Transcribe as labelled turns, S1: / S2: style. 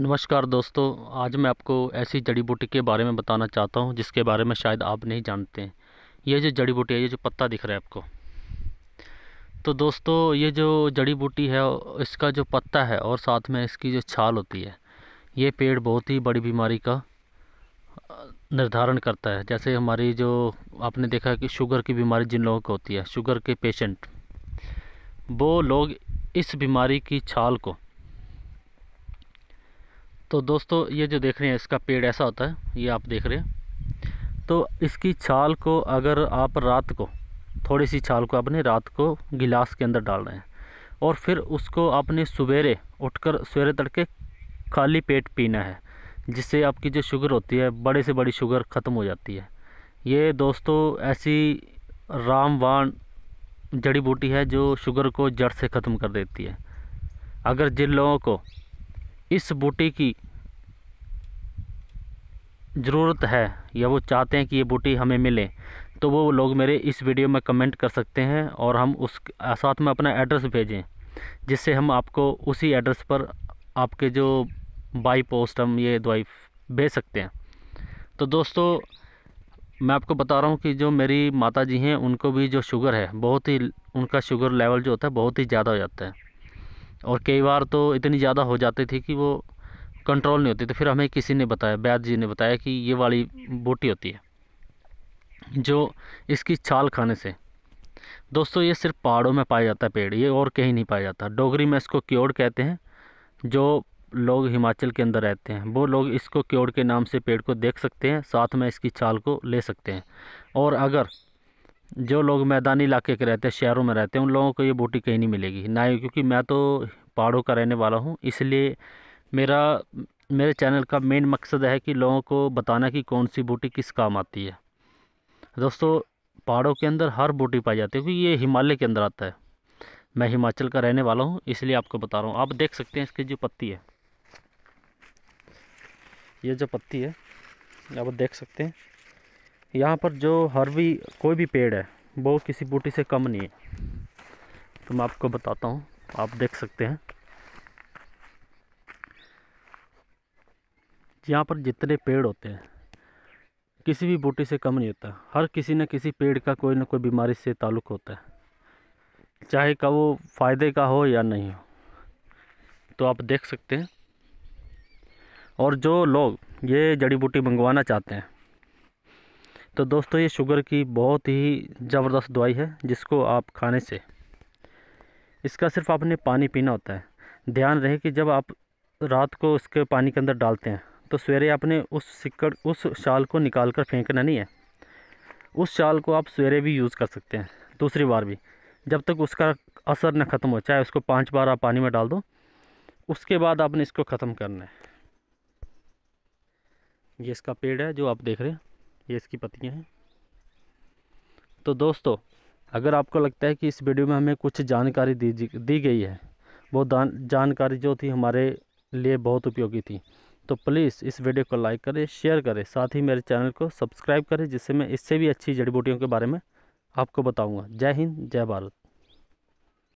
S1: नमस्कार दोस्तों आज मैं आपको ऐसी जड़ी बूटी के बारे में बताना चाहता हूँ जिसके बारे में शायद आप नहीं जानते हैं ये जो जड़ी बूटी है ये जो पत्ता दिख रहा है आपको तो दोस्तों ये जो जड़ी बूटी है इसका जो पत्ता है और साथ में इसकी जो छाल होती है ये पेड़ बहुत ही बड़ी बीमारी का निर्धारण करता है जैसे हमारी जो आपने देखा कि शुगर की बीमारी जिन लोगों को होती है शुगर के पेशेंट वो लोग इस बीमारी की छाल को तो दोस्तों ये जो देख रहे हैं इसका पेड़ ऐसा होता है ये आप देख रहे हैं तो इसकी छाल को अगर आप रात को थोड़ी सी छाल को आपने रात को गिलास के अंदर डाल रहे हैं और फिर उसको आपने सवेरे उठकर सवेरे तड़के खाली पेट पीना है जिससे आपकी जो शुगर होती है बड़े से बड़ी शुगर ख़त्म हो जाती है ये दोस्तों ऐसी रामवान जड़ी बूटी है जो शुगर को जड़ से ख़त्म कर देती है अगर जिन लोगों को इस बूटी की ज़रूरत है या वो चाहते हैं कि ये बूटी हमें मिले तो वो लोग मेरे इस वीडियो में कमेंट कर सकते हैं और हम उस साथ में अपना एड्रेस भेजें जिससे हम आपको उसी एड्रेस पर आपके जो बाई पोस्ट हम ये दवाई भेज सकते हैं तो दोस्तों मैं आपको बता रहा हूँ कि जो मेरी माता जी हैं उनको भी जो शुगर है बहुत ही उनका शुगर लेवल जो होता है बहुत ही ज़्यादा हो जाता है और कई बार तो इतनी ज़्यादा हो जाती थी कि वो कंट्रोल नहीं होती तो फिर हमें किसी ने बताया बैद जी ने बताया कि ये वाली बूटी होती है जो इसकी छाल खाने से दोस्तों ये सिर्फ पहाड़ों में पाया जाता है पेड़ ये और कहीं नहीं पाया जाता डोगरी में इसको क्योड़ कहते हैं जो लोग हिमाचल के अंदर रहते हैं वो लोग इसको क्योड़ के नाम से पेड़ को देख सकते हैं साथ में इसकी छाल को ले सकते हैं और अगर जो लोग मैदानी इलाके के रहते हैं शहरों में रहते हैं उन लोगों को ये बूटी कहीं नहीं मिलेगी ना ही क्योंकि मैं तो पहाड़ों का रहने वाला हूँ इसलिए मेरा मेरे चैनल का मेन मकसद है कि लोगों को बताना कि कौन सी बूटी किस काम आती है दोस्तों पहाड़ों के अंदर हर बूटी पाई जाती है क्योंकि ये हिमालय के अंदर आता है मैं हिमाचल का रहने वाला हूँ इसलिए आपको बता रहा हूँ आप देख सकते हैं इसकी जो पत्ती है ये जो पत्ती है आप देख सकते हैं यहाँ पर जो हर भी कोई भी पेड़ है वो किसी बूटी से कम नहीं है तो मैं आपको बताता हूँ आप देख सकते हैं यहाँ पर जितने पेड़ होते हैं किसी भी बूटी से कम नहीं होता हर किसी न किसी पेड़ का कोई ना कोई बीमारी से ताल्लुक़ होता है चाहे का वो फ़ायदे का हो या नहीं हो तो आप देख सकते हैं और जो लोग ये जड़ी बूटी मंगवाना चाहते हैं तो दोस्तों ये शुगर की बहुत ही ज़बरदस्त दवाई है जिसको आप खाने से इसका सिर्फ आपने पानी पीना होता है ध्यान रहे कि जब आप रात को उसके पानी के अंदर डालते हैं तो सवेरे आपने उस सिक्कड़ उस शाल को निकाल कर फेंकना नहीं है उस शाल को आप सवेरे भी यूज़ कर सकते हैं दूसरी बार भी जब तक उसका असर न ख़त्म हो चाहे उसको पाँच बार आप पानी में डाल दो उसके बाद आपने इसको ख़त्म करना है ये इसका पेड़ है जो आप देख रहे हैं ये इसकी पत्तियाँ हैं तो दोस्तों अगर आपको लगता है कि इस वीडियो में हमें कुछ जानकारी दी दी गई है वो जानकारी जो थी हमारे लिए बहुत उपयोगी थी तो प्लीज़ इस वीडियो को लाइक करें शेयर करें साथ ही मेरे चैनल को सब्सक्राइब करें जिससे मैं इससे भी अच्छी जड़ी बूटियों के बारे में आपको बताऊंगा जय हिंद जय भारत